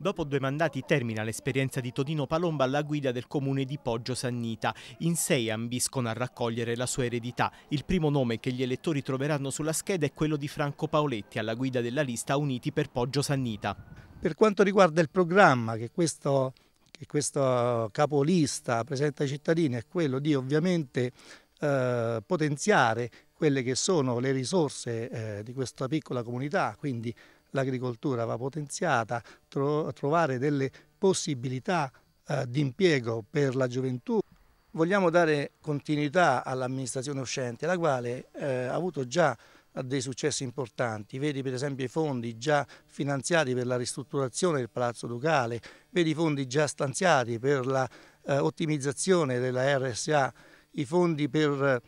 Dopo due mandati termina l'esperienza di Todino Palomba alla guida del comune di Poggio Sannita. In sei ambiscono a raccogliere la sua eredità. Il primo nome che gli elettori troveranno sulla scheda è quello di Franco Paoletti alla guida della lista Uniti per Poggio Sannita. Per quanto riguarda il programma che questo, che questo capolista presenta ai cittadini è quello di ovviamente eh, potenziare quelle che sono le risorse eh, di questa piccola comunità, quindi l'agricoltura va potenziata, tro trovare delle possibilità eh, di impiego per la gioventù. Vogliamo dare continuità all'amministrazione uscente, la quale eh, ha avuto già dei successi importanti, vedi per esempio i fondi già finanziati per la ristrutturazione del Palazzo Ducale, vedi i fondi già stanziati per l'ottimizzazione eh, della RSA, i fondi per eh,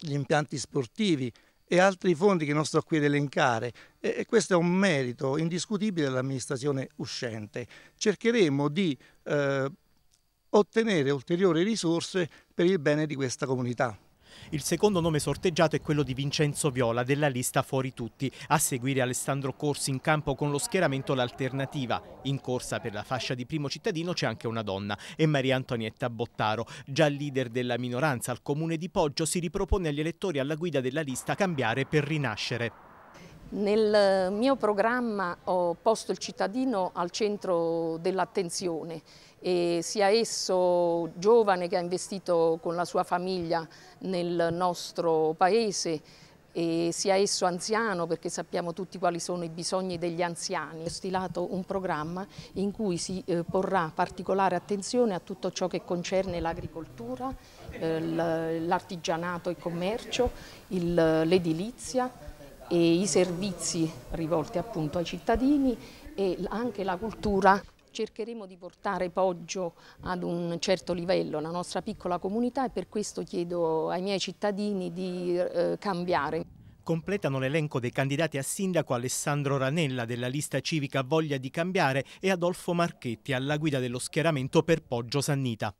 gli impianti sportivi, e altri fondi che non sto qui ad elencare e questo è un merito indiscutibile dell'amministrazione uscente. Cercheremo di eh, ottenere ulteriori risorse per il bene di questa comunità. Il secondo nome sorteggiato è quello di Vincenzo Viola della lista Fuori Tutti, a seguire Alessandro Corsi in campo con lo schieramento L'Alternativa. In corsa per la fascia di primo cittadino c'è anche una donna e Maria Antonietta Bottaro, già leader della minoranza al comune di Poggio, si ripropone agli elettori alla guida della lista Cambiare per rinascere. Nel eh, mio programma ho posto il cittadino al centro dell'attenzione e sia esso giovane che ha investito con la sua famiglia nel nostro paese e sia esso anziano perché sappiamo tutti quali sono i bisogni degli anziani. Ho stilato un programma in cui si eh, porrà particolare attenzione a tutto ciò che concerne l'agricoltura, eh, l'artigianato e il commercio, l'edilizia e i servizi rivolti appunto ai cittadini e anche la cultura cercheremo di portare Poggio ad un certo livello, la nostra piccola comunità e per questo chiedo ai miei cittadini di eh, cambiare. Completano l'elenco dei candidati a sindaco Alessandro Ranella della lista civica Voglia di Cambiare e Adolfo Marchetti alla guida dello schieramento per Poggio Sannita.